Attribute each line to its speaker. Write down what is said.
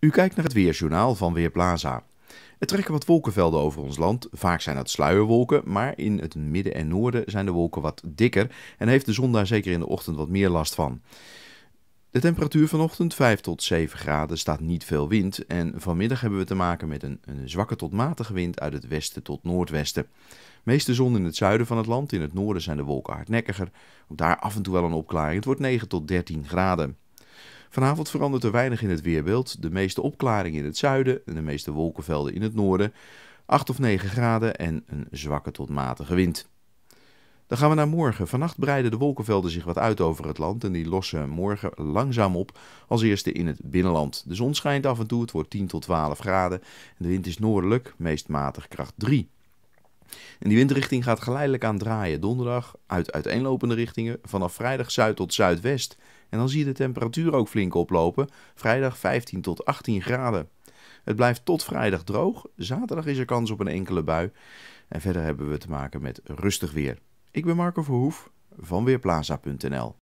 Speaker 1: U kijkt naar het Weerjournaal van Weerplaza. Er trekken wat wolkenvelden over ons land. Vaak zijn dat sluierwolken, maar in het midden en noorden zijn de wolken wat dikker en heeft de zon daar zeker in de ochtend wat meer last van. De temperatuur vanochtend 5 tot 7 graden staat niet veel wind en vanmiddag hebben we te maken met een, een zwakke tot matige wind uit het westen tot noordwesten. Meeste zon in het zuiden van het land, in het noorden zijn de wolken hardnekkiger. Ook daar af en toe wel een opklaring. Het wordt 9 tot 13 graden. Vanavond verandert er weinig in het weerbeeld. De meeste opklaringen in het zuiden en de meeste wolkenvelden in het noorden. 8 of 9 graden en een zwakke tot matige wind. Dan gaan we naar morgen. Vannacht breiden de wolkenvelden zich wat uit over het land en die lossen morgen langzaam op, als eerste in het binnenland. De zon schijnt af en toe, het wordt 10 tot 12 graden en de wind is noordelijk, meest matig kracht 3. En die windrichting gaat geleidelijk aan draaien donderdag uit uiteenlopende richtingen vanaf vrijdag zuid tot zuidwest en dan zie je de temperatuur ook flink oplopen. Vrijdag 15 tot 18 graden. Het blijft tot vrijdag droog. Zaterdag is er kans op een enkele bui. En verder hebben we te maken met rustig weer. Ik ben Marco Verhoef van Weerplaza.nl.